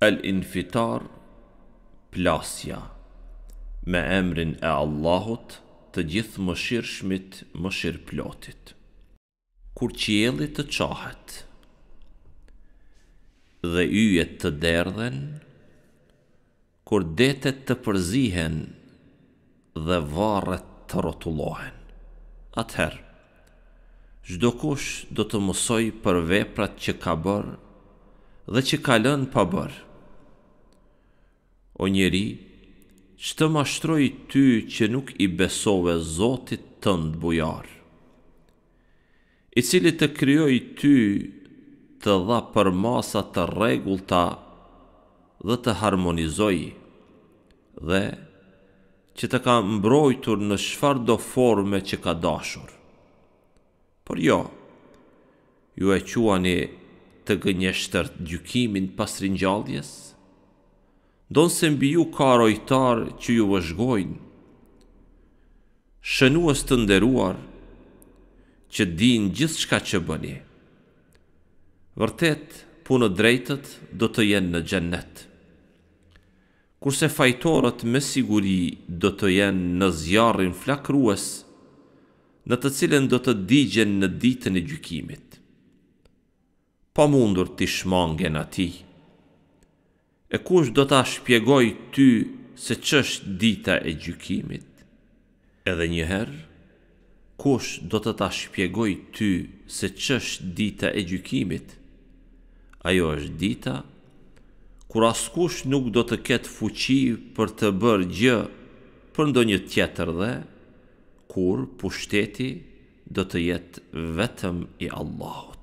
El infitar plasja me emrin e Allahut të gjithë më shmit, më shirë plotit. Kur qieli të qahet dhe yjet të derdhen, kur detet të përzihen dhe varet të rotulohen. Atëherë, gjdo kush do të mësoj për veprat që ka bërë dhe që ka lënë pa bërë, O njeri, që të mashtroj ty që nuk i besove Zotit tëndë bujar, i cili të kryoj ty të dha për të regullta dhe të harmonizoj, dhe që të ka mbrojtur në shfar do forme që ka dashur. Por jo, ju e quani të gënjeshtër gjukimin pas rinjaldjesë, ndonë se mbi ju ka rojtar që ju vëzhgojnë. është të nderuar, që din gjithë shka që bëni. Vërtet, punë drejtët do të jenë në gjennet. Kurse fajtorët me siguri do të jenë në zjarën flakrues, në të cilën do të digjen në ditën e gjykimit. Pa mundur të shmangen atij. E kush do ta shpjegoj ty se ç'është dita e gjykimit? Edhe një herë Kush do të ta shpjegoj ty se ç'është dita e gjykimit? Ajo është dita kur askush nuk do të ketë fuqi për të bërë gjë për ndonjë tjetër dhe kur pushteti do të jetë vetëm i Allahut.